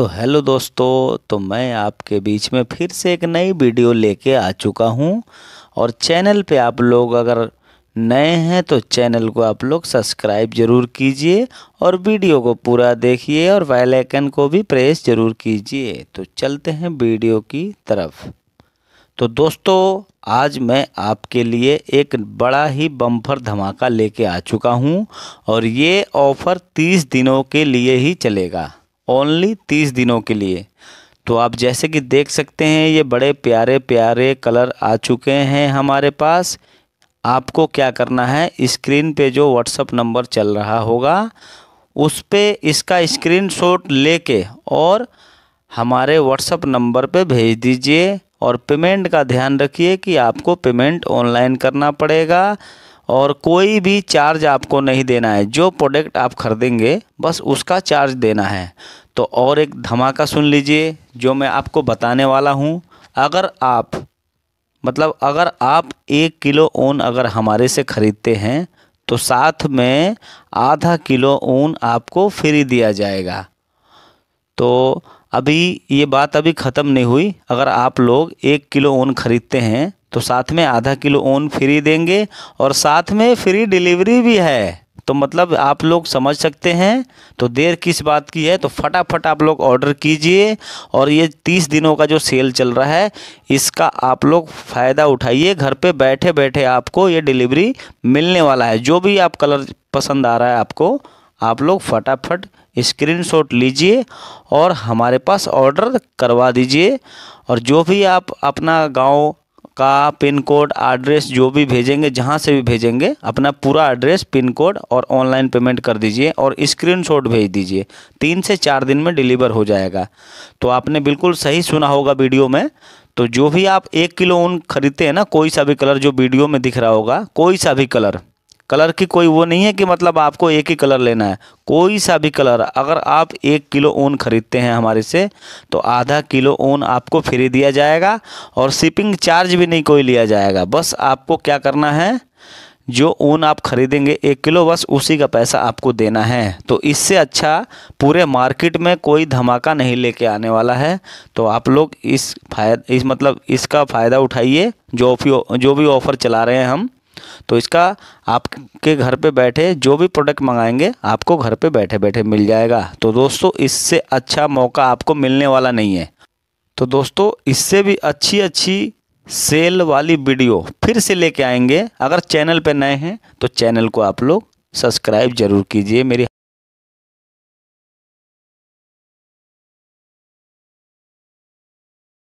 तो हेलो दोस्तों तो मैं आपके बीच में फिर से एक नई वीडियो लेके आ चुका हूँ और चैनल पे आप लोग अगर नए हैं तो चैनल को आप लोग सब्सक्राइब ज़रूर कीजिए और वीडियो को पूरा देखिए और बेल आइकन को भी प्रेस ज़रूर कीजिए तो चलते हैं वीडियो की तरफ तो दोस्तों आज मैं आपके लिए एक बड़ा ही बम्फर धमाका लेके आ चुका हूँ और ये ऑफ़र तीस दिनों के लिए ही चलेगा ओनली तीस दिनों के लिए तो आप जैसे कि देख सकते हैं ये बड़े प्यारे प्यारे कलर आ चुके हैं हमारे पास आपको क्या करना है स्क्रीन पे जो व्हाट्सअप नंबर चल रहा होगा उस पर इसका स्क्रीन शॉट लेके और हमारे व्हाट्सअप नंबर पे भेज दीजिए और पेमेंट का ध्यान रखिए कि आपको पेमेंट ऑनलाइन करना पड़ेगा और कोई भी चार्ज आपको नहीं देना है जो प्रोडक्ट आप खरीदेंगे बस उसका चार्ज देना है तो और एक धमाका सुन लीजिए जो मैं आपको बताने वाला हूँ अगर आप मतलब अगर आप एक किलो ऊन अगर हमारे से ख़रीदते हैं तो साथ में आधा किलो ऊन आपको फ्री दिया जाएगा तो अभी ये बात अभी ख़त्म नहीं हुई अगर आप लोग एक किलो ऊन ख़रीदते हैं तो साथ में आधा किलो ऊन फ्री देंगे और साथ में फ्री डिलीवरी भी है तो मतलब आप लोग समझ सकते हैं तो देर किस बात की है तो फटाफट आप लोग ऑर्डर कीजिए और ये तीस दिनों का जो सेल चल रहा है इसका आप लोग फ़ायदा उठाइए घर पे बैठे बैठे आपको ये डिलीवरी मिलने वाला है जो भी आप कलर पसंद आ रहा है आपको आप लोग फटाफट स्क्रीनशॉट लीजिए और हमारे पास ऑर्डर करवा दीजिए और जो भी आप अपना गांव का पिन कोड एड्रेस जो भी भेजेंगे जहाँ से भी भेजेंगे अपना पूरा एड्रेस पिन कोड और ऑनलाइन पेमेंट कर दीजिए और स्क्रीनशॉट भेज दीजिए तीन से चार दिन में डिलीवर हो जाएगा तो आपने बिल्कुल सही सुना होगा वीडियो में तो जो भी आप एक किलो ऊन खरीदते हैं ना कोई सा भी कलर जो वीडियो में दिख रहा होगा कोई सा भी कलर कलर की कोई वो नहीं है कि मतलब आपको एक ही कलर लेना है कोई सा भी कलर अगर आप एक किलो ऊन ख़रीदते हैं हमारे से तो आधा किलो ऊन आपको फ्री दिया जाएगा और शिपिंग चार्ज भी नहीं कोई लिया जाएगा बस आपको क्या करना है जो ऊन आप खरीदेंगे एक किलो बस उसी का पैसा आपको देना है तो इससे अच्छा पूरे मार्केट में कोई धमाका नहीं लेके आने वाला है तो आप लोग इस फायदा इस मतलब इसका फ़ायदा उठाइए जो भी जो भी ऑफ़र चला रहे हैं हम तो इसका आपके घर पे बैठे जो भी प्रोडक्ट मंगाएंगे आपको घर पे बैठे बैठे मिल जाएगा तो दोस्तों इससे अच्छा मौका आपको मिलने वाला नहीं है तो दोस्तों इससे भी अच्छी अच्छी सेल वाली वीडियो फिर से लेके आएंगे अगर चैनल पे नए हैं तो चैनल को आप लोग सब्सक्राइब जरूर कीजिए मेरी